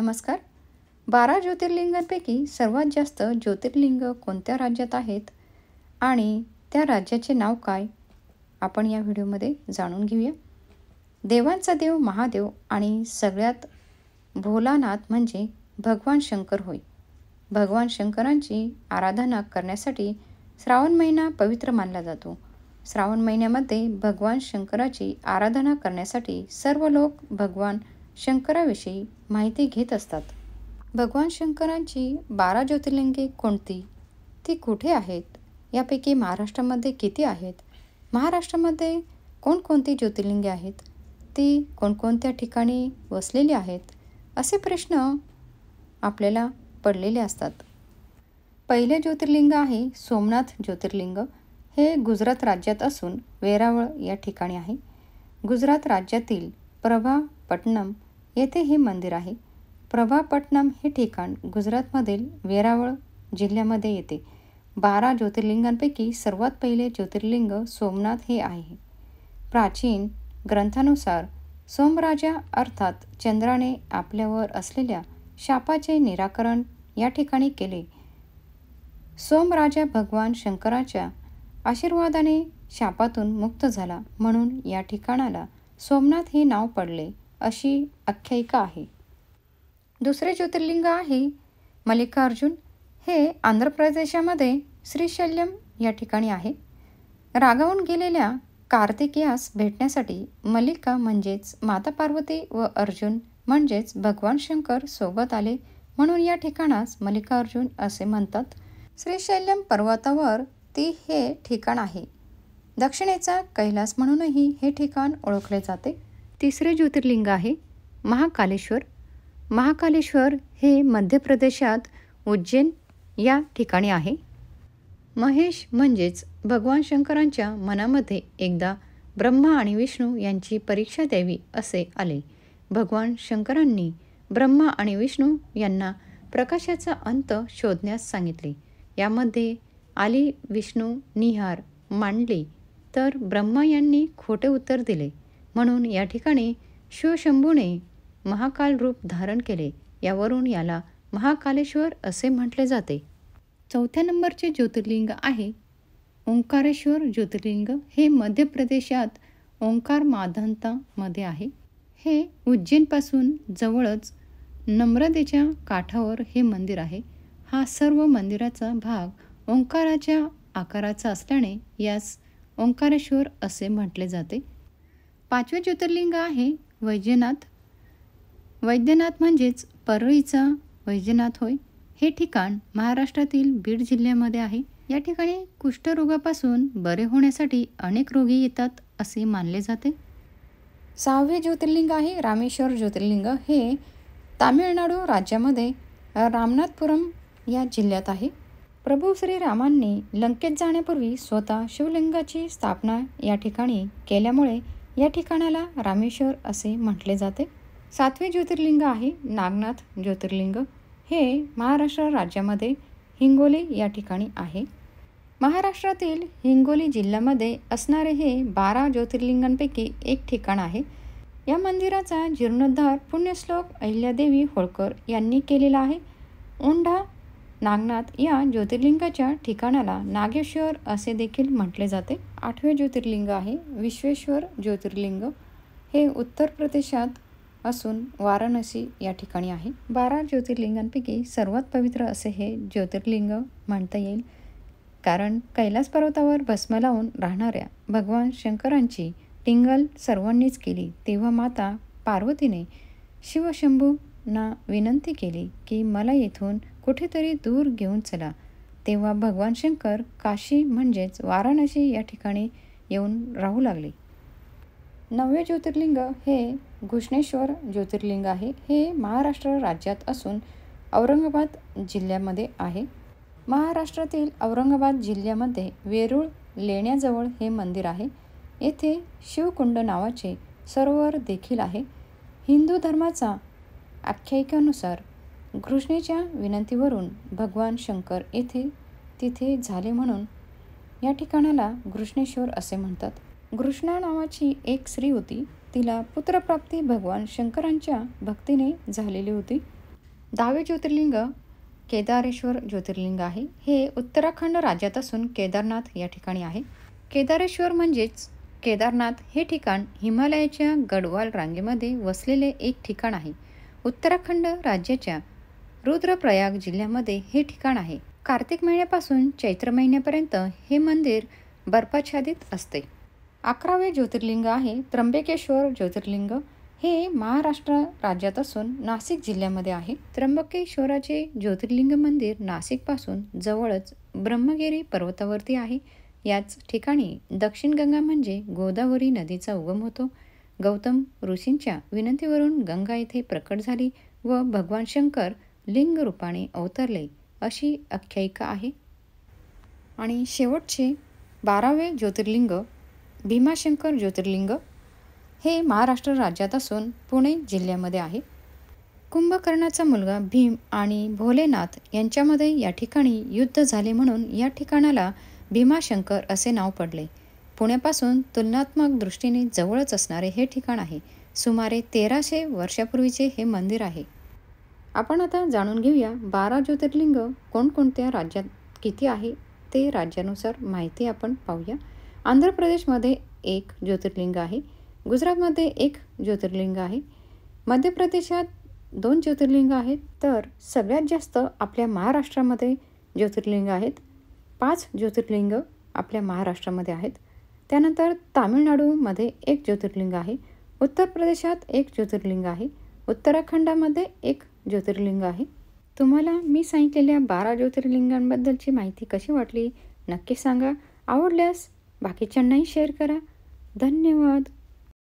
नमस्कार बारा ज्योतिर्लिंगांपैकी सर्वात जास्त ज्योतिर्लिंग कोणत्या राज्यात आहेत आणि त्या राज्याचे नाव काय आपण या व्हिडिओमध्ये जाणून घेऊया देवांचा देव महादेव आणि सगळ्यात भोलानाथ म्हणजे भगवान शंकर होय भगवान शंकरांची आराधना करण्यासाठी श्रावण महिना पवित्र मानला जातो श्रावण महिन्यामध्ये भगवान शंकराची आराधना करण्यासाठी सर्व लोक भगवान शंकराविषयी माहिती घेत असतात भगवान शंकरांची बारा ज्योतिर्लिंगे कोणती ती कुठे आहेत यापैकी महाराष्ट्रामध्ये किती आहेत महाराष्ट्रामध्ये कोणकोणती ज्योतिर्लिंगे आहेत ती कोणकोणत्या ठिकाणी वसलेली आहेत असे प्रश्न आपल्याला पडलेले असतात पहिले ज्योतिर्लिंग आहे सोमनाथ ज्योतिर्लिंग हे गुजरात राज्यात असून वेरावळ या ठिकाणी आहे गुजरात राज्यातील प्रभापट्टणम येथे हे मंदिर आहे प्रभापट्टणम हे ठिकाण गुजरातमधील वेरावळ जिल्ह्यामध्ये येते बारा ज्योतिर्लिंगांपैकी सर्वात पहिले ज्योतिर्लिंग सोमनाथ हे आहे प्राचीन ग्रंथानुसार सोमराजा अर्थात चंद्राने आपल्यावर असलेल्या शापाचे निराकरण या ठिकाणी केले सोमराजा भगवान शंकराच्या आशीर्वादाने शापातून मुक्त झाला म्हणून या ठिकाणाला सोमनाथ हे नाव पडले अशी आख्यायिका आहे दुसरे ज्योतिर्लिंग आहे मल्लिकार्जुन हे आंध्र प्रदेशामध्ये श्रीशल्यम या ठिकाणी आहे रागावून गेलेल्या कार्तिकीयास भेटण्यासाठी मल्लिका म्हणजेच माता पार्वती व अर्जुन म्हणजेच भगवान शंकर सोबत आले म्हणून या ठिकाणास मल्लिकार्जुन असे म्हणतात श्रीशैल्यम पर्वतावर ती हे ठिकाण आहे दक्षिणेचा कैलास म्हणूनही हे ठिकाण ओळखले जाते तिसरे ज्योतिर्लिंग आहे महाकालेश्वर महाकालेश्वर हे मध्य प्रदेशात उज्जैन या ठिकाणी आहे महेश म्हणजेच भगवान शंकरांच्या मनामध्ये एकदा ब्रह्मा आणि विष्णू यांची परीक्षा द्यावी असे आले भगवान शंकरांनी ब्रह्मा आणि विष्णू यांना प्रकाशाचा अंत शोधण्यास सांगितले यामध्ये आली विष्णू निहार मांडली तर ब्रह्मा यांनी खोटे उत्तर दिले म्हणून या ठिकाणी शिवशंभूने महाकाल रूप धारण केले यावरून याला महाकालेश्वर असे म्हटले जाते चौथ्या नंबरचे ज्योतिर्लिंग आहे ओंकारेश्वर ज्योतिर्लिंग हे मध्य प्रदेशात ओंकार माधंतामध्ये आहे हे उज्जैनपासून जवळच नम्रतेच्या काठावर हे मंदिर आहे हा सर्व मंदिराचा भाग ओंकाराच्या आकाराचा असल्याने यास ओंकारेश्वर असे म्हटले जाते पाचवे ज्योतिर्लिंग आहे वैद्यनाथ वैद्यनाथ म्हणजेच परळीचा वैद्यनाथ होय हे ठिकाण महाराष्ट्रातील बीड जिल्ह्यामध्ये आहे या ठिकाणी कुष्ठरोगापासून बरे होण्यासाठी अनेक रोगी येतात असे मानले जाते सहावे ज्योतिर्लिंग आहे रामेश्वर ज्योतिर्लिंग हे तामिळनाडू राज्यामध्ये रामनाथपुरम या जिल्ह्यात आहे प्रभू श्रीरामांनी लंकेत जाण्यापूर्वी स्वतः शिवलिंगाची स्थापना या ठिकाणी केल्यामुळे या ठिकाणाला रामेश्वर असे म्हटले जाते सातवे ज्योतिर्लिंग आहे नागनाथ ज्योतिर्लिंग हे महाराष्ट्र राज्यामध्ये हिंगोली या ठिकाणी आहे महाराष्ट्रातील हिंगोली जिल्ह्यामध्ये असणारे हे बारा ज्योतिर्लिंगांपैकी एक ठिकाण आहे या मंदिराचा जीर्णोद्धार पुण्यश्लोक अहिल्यादेवी होळकर यांनी केलेला आहे ओंढा नागनाथ या ज्योतिर्लिंगाच्या ठिकाणाला नागेश्वर असे देखील म्हटले जाते आठवे ज्योतिर्लिंग आहे विश्वेश्वर ज्योतिर्लिंग हे उत्तर प्रदेशात असून वाराणसी या ठिकाणी आहे बारा ज्योतिर्लिंगांपैकी सर्वात पवित्र असे हे ज्योतिर्लिंग म्हणता येईल कारण कैलास पर्वतावर भस्म लावून राहणाऱ्या भगवान शंकरांची टिंगल सर्वांनीच केली तेव्हा माता पार्वतीने शिवशंभूंना विनंती केली की मला येथून कुठेतरी दूर घेऊन चला तेव्हा भगवान शंकर काशी म्हणजेच वाराणसी या ठिकाणी येऊन राहू लागले नववे ज्योतिर्लिंग हे घुष्णेश्वर ज्योतिर्लिंग आहे हे महाराष्ट्र राज्यात असून औरंगाबाद जिल्ह्यामध्ये आहे महाराष्ट्रातील औरंगाबाद जिल्ह्यामध्ये वेरूळ लेण्याजवळ हे मंदिर आहे येथे शिवकुंड नावाचे सरोवर देखील आहे हिंदू धर्माचा आख्यायिकेनुसार कृष्णेच्या विनंतीवरून भगवान शंकर येथे तिथे झाले म्हणून या ठिकाणाला घृष्णेश्वर असे म्हणतात घृष्णा नावाची एक स्त्री होती तिला पुत्रप्राप्ती भगवान शंकरांच्या भक्तीने झालेली होती दहावे ज्योतिर्लिंग केदारेश्वर ज्योतिर्लिंग आहे हे उत्तराखंड राज्यात असून केदारनाथ या ठिकाणी आहे केदारेश्वर म्हणजेच केदारनाथ हे ठिकाण हिमालयाच्या गडवाल रांगेमध्ये वसलेले एक ठिकाण आहे उत्तराखंड राज्याच्या रुद्रप्रयाग जिल्ह्यामध्ये हे ठिकाण आहे कार्तिक महिन्यापासून चैत्र महिन्यापर्यंत हे मंदिर बर्फाच्छादित असते अकरावे ज्योतिर्लिंग आहे त्र्यंबकेश्वर ज्योतिर्लिंग हे महाराष्ट्र राज्यात असून नाशिक जिल्ह्यामध्ये आहे त्र्यंबकेश्वराचे ज्योतिर्लिंग मंदिर नाशिकपासून जवळच ब्रह्मगिरी पर्वतावरती आहे याच ठिकाणी दक्षिण गंगा म्हणजे गोदावरी नदीचा उगम होतो गौतम ऋषींच्या विनंतीवरून गंगा येथे प्रकट झाली व भगवान शंकर लिंगरूपाने अवतरले अशी आख्यायिका आहे आणि शेवटचे बारावे ज्योतिर्लिंग भीमाशंकर ज्योतिर्लिंग हे महाराष्ट्र राज्यात असून पुणे जिल्ह्यामध्ये आहे कुंभकर्णाचा मुलगा भीम आणि भोलेनाथ यांच्यामध्ये या ठिकाणी युद्ध झाले म्हणून या ठिकाणाला भीमाशंकर असे नाव पडले पुण्यापासून तुलनात्मक दृष्टीने जवळच असणारे हे ठिकाण आहे सुमारे तेराशे वर्षापूर्वीचे हे मंदिर आहे आपण आता जाणून घेऊया बारा ज्योतिर्लिंग कोणकोणत्या राज्यात किती आहे ते राज्यानुसार माहिती आपण पाहूया आंध्र प्रदेशमध्ये एक ज्योतिर्लिंग आहे गुजरातमध्ये एक ज्योतिर्लिंग आहे मध्य प्रदेशात दोन ज्योतिर्लिंग आहेत तर सगळ्यात जास्त आपल्या महाराष्ट्रामध्ये ज्योतिर्लिंग आहेत पाच ज्योतिर्लिंग आपल्या महाराष्ट्रामध्ये आहेत त्यानंतर तामिळनाडूमध्ये एक ज्योतिर्लिंग आहे उत्तर प्रदेशात एक ज्योतिर्लिंग आहे उत्तराखंडामध्ये एक ज्योतिर्लिंग आहे तुम्हाला मी सांगितलेल्या बारा ज्योतिर्लिंगांबद्दलची माहिती कशी वाटली नक्की सांगा आवडल्यास बाकीच्यांनाही शेअर करा धन्यवाद